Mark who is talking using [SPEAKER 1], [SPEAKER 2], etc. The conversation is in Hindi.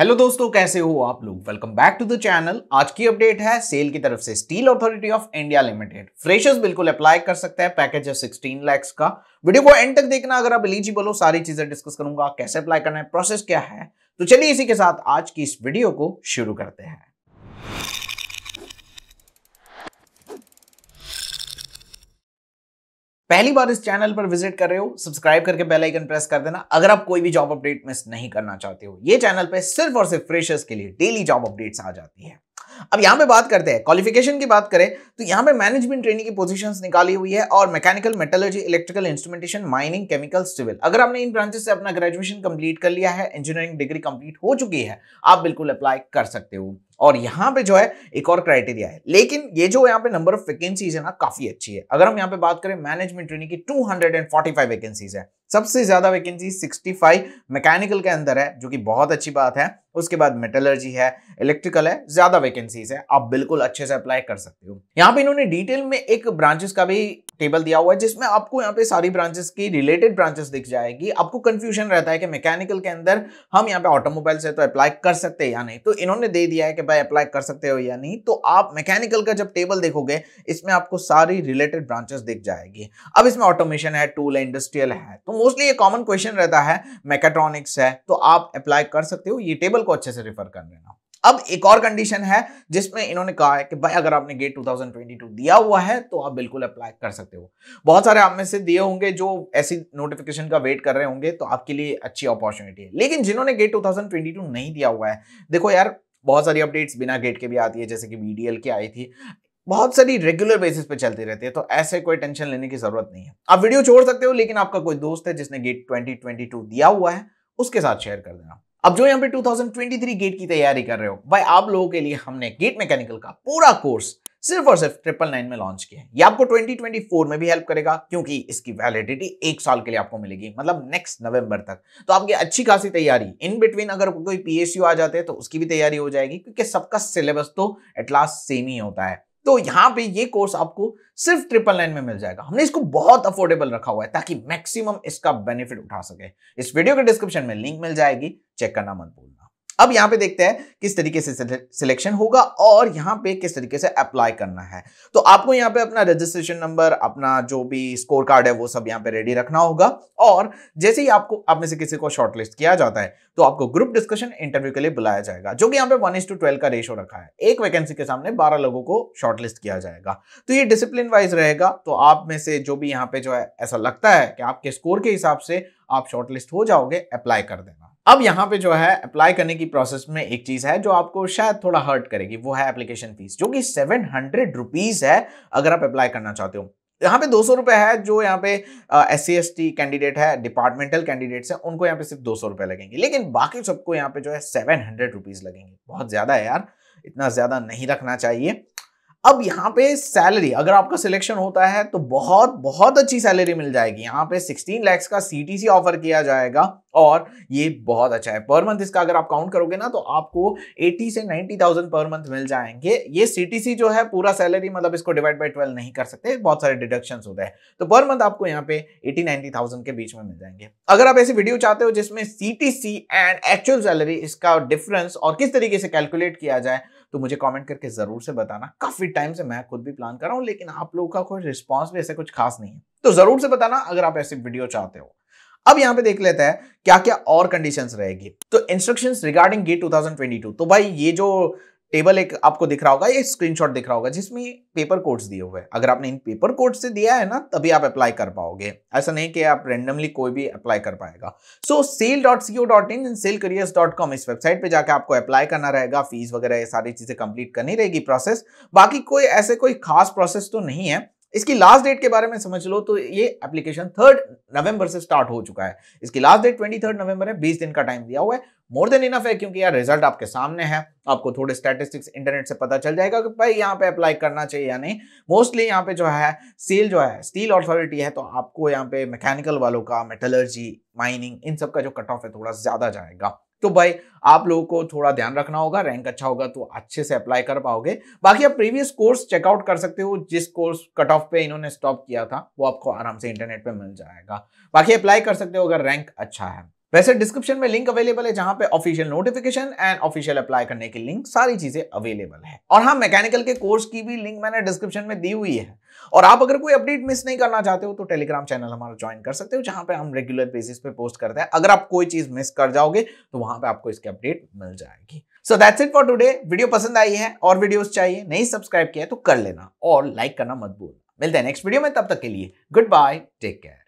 [SPEAKER 1] हेलो दोस्तों कैसे हो आप लोग welcome back to the channel आज की अपडेट है सेल की तरफ से steel authority of India limited freshers बिल्कुल अप्लाई कर सकते हैं पैकेज है सिक्सटीन लैक्स का वीडियो को एंड तक देखना अगर आप एलिजिबल हो सारी चीजें डिस्कस करूंगा कैसे अप्लाई करना है प्रोसेस क्या है तो चलिए इसी के साथ आज की इस वीडियो को शुरू करते हैं पहली बार इस चैनल पर विजिट कर रहे हो सब्सक्राइब करके बेल आइकन प्रेस कर देना अगर आप कोई भी जॉब अपडेट मिस नहीं करना चाहते हो ये चैनल पर सिर्फ और सिर्फ फ्रेशर्स के लिए डेली जॉब अपडेट्स आ जाती है अब यहां पे बात करते हैं क्वालिफिकेशन की बात करें तो यहां पे मैनेजमेंट ट्रेनिंग की पोजीशंस निकाली हुई है और mechanical metallurgy electrical instrumentation mining chemical civil अगर आपने इन ब्रांचेस से अपना ग्रेजुएशन कंप्लीट कर लिया है इंजीनियरिंग डिग्री कंप्लीट हो चुकी है आप बिल्कुल अप्लाई कर सकते हो और यहां पे जो है एक और क्राइटेरिया है लेकिन ये जो यहाँ पे नंबर ऑफ वैकेंसीज है ना काफी अच्छी है अगर हम यहाँ पे बात करें मैनेजमेंट ट्रेनिंग की 245 वैकेंसीज है सबसे ज्यादा वैकेंसी 65 मैकेनिकल के अंदर है जो कि बहुत अच्छी बात है उसके बाद मेटलर्जी है इलेक्ट्रिकल है ज्यादा वैकेंसीज है आप बिल्कुल अच्छे से अप्लाई कर सकते हो यहाँ पे इन्होंने डिटेल में एक ब्रांचेस का भी टेबल दिया हुआ है जिसमें आपको यहाँ पे सारी ब्रांचेस की रिलेटेड ब्रांचेस दिख जाएगी आपको कंफ्यूजन रहता है कि मैकेनिकल के अंदर हम यहाँ पे ऑटोमोबाइल से तो अप्लाई कर सकते हैं या नहीं तो इन्होंने दे दिया है कि भाई अप्लाई कर सकते हो या नहीं तो आप मैकेनिकल का जब टेबल देखोगे इसमें आपको सारी रिलेटेड ब्रांचेस दिख जाएगी अब इसमें ऑटोमेशन है टूल है इंडस्ट्रियल है तो मोस्टली ये कॉमन क्वेश्चन रहता है मैकेट्रॉनिक्स है तो आप अप्लाई कर सकते हो ये टेबल को अच्छे से रिफर कर लेना अब एक और कंडीशन है जिसमें इन्होंने कहा है कि भाई अगर आपने गेट 2022 दिया हुआ है तो आप बिल्कुल अप्लाई कर सकते हो बहुत सारे आप में से दिए होंगे जो ऐसी नोटिफिकेशन का वेट कर रहे होंगे तो आपके लिए अच्छी अपॉर्चुनिटी है लेकिन जिन्होंने गेट 2022 नहीं दिया हुआ है देखो यार बहुत सारी अपडेट्स बिना गेट के भी आती है जैसे कि बी के आई थी बहुत सारी रेगुलर बेसिस पे चलती रहती है तो ऐसे कोई टेंशन लेने की जरूरत नहीं है आप वीडियो छोड़ सकते हो लेकिन आपका कोई दोस्त है जिसने गेट ट्वेंटी दिया हुआ है उसके साथ शेयर कर देना अब जो यहाँ पे 2023 गेट की तैयारी कर रहे हो भाई आप लोगों के लिए हमने गेट मैकेनिकल का पूरा कोर्स सिर्फ और सिर्फ ट्रिपल नाइन में लॉन्च किया है ये आपको 2024 में भी हेल्प करेगा क्योंकि इसकी वैलिडिटी एक साल के लिए आपको मिलेगी मतलब नेक्स्ट नवंबर तक तो आपकी अच्छी खासी तैयारी इन बिटवीन अगर कोई पीएसयू आ जाते हैं तो उसकी भी तैयारी हो जाएगी क्योंकि सबका सिलेबस तो एट लास्ट सेम ही होता है तो यहां पे ये कोर्स आपको सिर्फ ट्रिपल नाइन में मिल जाएगा हमने इसको बहुत अफोर्डेबल रखा हुआ है ताकि मैक्सिमम इसका बेनिफिट उठा सके इस वीडियो के डिस्क्रिप्शन में लिंक मिल जाएगी चेक करना मत भूलना अब यहां पे देखते हैं किस तरीके से सिलेक्शन होगा और यहां पे किस तरीके से अप्लाई करना है तो आपको यहां पे अपना रजिस्ट्रेशन नंबर अपना जो भी स्कोर कार्ड है वो सब यहां पे रेडी रखना होगा और जैसे ही आपको आप में से किसी को शॉर्टलिस्ट किया जाता है तो आपको ग्रुप डिस्कशन इंटरव्यू के लिए बुलाया जाएगा जो कि यहां पर वन इज टू ट्वेल्व का रेशो रखा है एक वैकेंसी के सामने बारह लोगों को शॉर्टलिस्ट किया जाएगा तो ये डिसिप्लिन वाइज रहेगा तो आप में से जो भी यहां पर जो है ऐसा लगता है कि आपके स्कोर के हिसाब से आप शॉर्टलिस्ट हो जाओगे अप्लाई कर देना अब यहाँ पे जो है अप्लाई करने की प्रोसेस में एक चीज है जो आपको शायद थोड़ा हर्ट करेगी वो है एप्लीकेशन फीस जो कि सेवन हंड्रेड रुपीज है अगर आप अप्लाई करना चाहते हो यहाँ पे दो सौ रुपये है जो यहाँ पे S C S T candidate है डिपार्टमेंटल कैंडिडेट्स है उनको यहाँ पे सिर्फ दो सौ रुपये लगेंगे लेकिन बाकी सबको यहाँ पे जो है सेवन हंड्रेड रुपीज़ लगेंगे बहुत ज़्यादा है यार इतना ज़्यादा नहीं रखना चाहिए अब यहाँ पे सैलरी अगर आपका सिलेक्शन होता है तो बहुत बहुत अच्छी सैलरी मिल जाएगी यहाँ पे 16 लैक्स का सीटीसी ऑफर किया जाएगा और ये बहुत अच्छा है पर मंथ इसका अगर आप काउंट करोगे ना तो आपको 80 से 90,000 पर मंथ मिल जाएंगे ये सीटीसी जो है पूरा सैलरी मतलब इसको डिवाइड बाई ट्वेल्व नहीं कर सकते बहुत सारे डिडक्शन होते हैं तो पर मंथ आपको यहाँ पे एटी नाइनटी के बीच में मिल जाएंगे अगर आप ऐसी वीडियो चाहते हो जिसमें सी एंड एक्चुअल सैलरी इसका डिफरेंस और किस तरीके से कैलकुलेट किया जाए तो मुझे कमेंट करके ज़रूर से बताना काफ़ी टाइम से मैं खुद भी प्लान कर रहा हूँ लेकिन आप लोगों का कोई रिस्पॉन्स भी ऐसे कुछ खास नहीं है तो ज़रूर से बताना अगर आप ऐसी वीडियो चाहते हो अब यहां पे देख लेते हैं क्या क्या और कंडीशंस रहेगी तो इंस्ट्रक्शंस रिगार्डिंग गेट 2022 तो भाई ये जो टेबल एक आपको दिख रहा होगा ये स्क्रीनशॉट दिख रहा होगा जिसमें पेपर कोड्स दिए हुए हैं अगर आपने इन पेपर कोड से दिया है ना तभी आप अप्लाई कर पाओगे ऐसा नहीं कि आप रेंडमली कोई भी अप्लाई कर पाएगा so SAIL dot C O dot in SAIL careers dot com इस वेबसाइट पे जाकर आपको अप्लाई करना रहेगा फीस वगैरह ये सारी चीज़ें कंप्लीट करनी रहेगी प्रोसेस बाकी कोई ऐसे कोई खास प्रोसेस तो नहीं है इसकी लास्ट डेट के बारे में समझ लो तो ये एप्लीकेशन थर्ड नवंबर से स्टार्ट हो चुका है इसकी last date twenty third November है बीस दिन का टाइम दिया हुआ है मोर देन इनफ है क्योंकि यार रिजल्ट आपके सामने है आपको थोड़े स्टैटिस्टिक्स इंटरनेट से पता चल जाएगा कि भाई यहाँ पे अप्लाई करना चाहिए या नहीं मोस्टली यहाँ पे जो है सेल जो है स्टील अथॉरिटी है तो आपको यहाँ पे मैकेनिकल वालों का मेटलर्जी माइनिंग इन सब का जो कट ऑफ है थोड़ा ज़्यादा जाएगा तो भाई आप लोगों को थोड़ा ध्यान रखना होगा रैंक अच्छा होगा तो अच्छे से अप्लाई कर पाओगे बाकी आप प्रीवियस कोर्स चेकआउट कर सकते हो जिस कोर्स कट ऑफ पे इन्होंने स्टॉप किया था वो आपको आराम से इंटरनेट पे मिल जाएगा बाकी अप्लाई कर सकते हो अगर रैंक अच्छा है वैसे डिस्क्रिप्शन में लिंक अवेलेबल है जहां पे official notification and official apply करने की लिंक सारी चीजें अवेलेबल है और हाँ मैकेनिकल के कोर्स की भी लिंक मैंने डिस्क्रिप्शन में दी हुई है और आप अगर कोई अपडेट मिस नहीं करना चाहते हो तो टेलीग्राम चैनल हमारा ज्वाइन कर सकते हो जहां पे हम रेगुलर बेसिस पे पोस्ट करते हैं अगर आप कोई चीज मिस कर जाओगे तो वहां पर आपको इसकी अपडेट मिल जाएगी so that's it for today video पसंद आई है और वीडियो चाहिए नहीं सब्सक्राइब किया है तो कर लेना और लाइक करना मत भूलना मिलते हैं नेक्स्ट वीडियो में तब तक के लिए गुड बाय टेक केयर